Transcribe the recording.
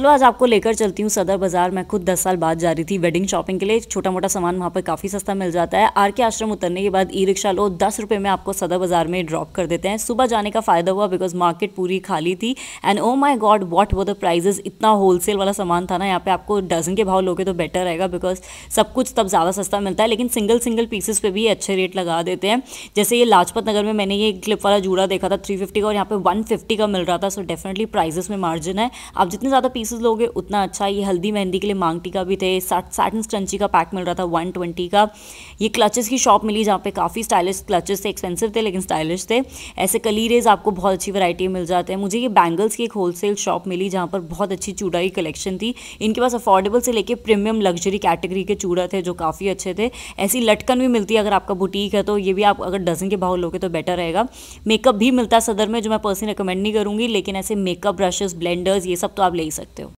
चलो आज आपको लेकर चलती हूँ सदर बाजार मैं खुद 10 साल बाद जा रही थी वेडिंग शॉपिंग के लिए छोटा मोटा सामान वहाँ पर काफ़ी सस्ता मिल जाता है आर के आश्रम उतरने के बाद ई रिक्शा लो दस रुपये में आपको सदर बाजार में ड्रॉप कर देते हैं सुबह जाने का फ़ायदा हुआ बिकॉज मार्केट पूरी खाली थी and oh my god what वो द प्राइजेज इतना होलसेल वाला सामान था ना यहाँ पे आपको डजन के भाव लोगे तो बेटर रहेगा बिकॉज सब कुछ तब ज़्यादा सस्ता मिलता है लेकिन सिंगल सिंगल पीसेस पर भी अच्छे रेट लगा देते हैं जैसे ये लाजपत नगर में मैंने ये क्लिप वाला जूड़ा देखा था थ्री का और यहाँ पर वन का मिल रहा था सो डेफिनेटली प्राइजेस में मार्जिन है आप जितने ज़्यादा पीस पीसेस लोगे उतना अच्छा ये हल्दी मेहंदी के लिए मांगटी का भी थे सैटन स्क्रंची का पैक मिल रहा था वन ट्वेंटी का ये क्लचेस की शॉप मिली जहाँ पे काफ़ी स्टाइलिश क्लचेस थे एक्सपेंसिव थे लेकिन स्टाइलिश थे ऐसे कलीरेज आपको बहुत अच्छी वैरायटी मिल जाते हैं मुझे ये बैंगल्स की एक होलसेल शॉप मिली जहाँ पर बहुत अच्छी चूड़ा की कलेक्शन थी इनके पास अफोर्डेबल से लेके प्रीमियम लग्जरी कैटेगरी के चूड़ा थे जो काफ़ी अच्छे थे ऐसी लटकन भी मिलती है अगर आपका बुटीक है तो ये भी आप अगर डजन के भाव लोगे तो बेटर रहेगा मेकअप भी मिलता है सदर में जो मैं पर्सनली रिकमेंड नहीं करूँगी लेकिन ऐसे मेकअप ब्रशेस ब्लेंडर्स ये सब तो आप ले सकते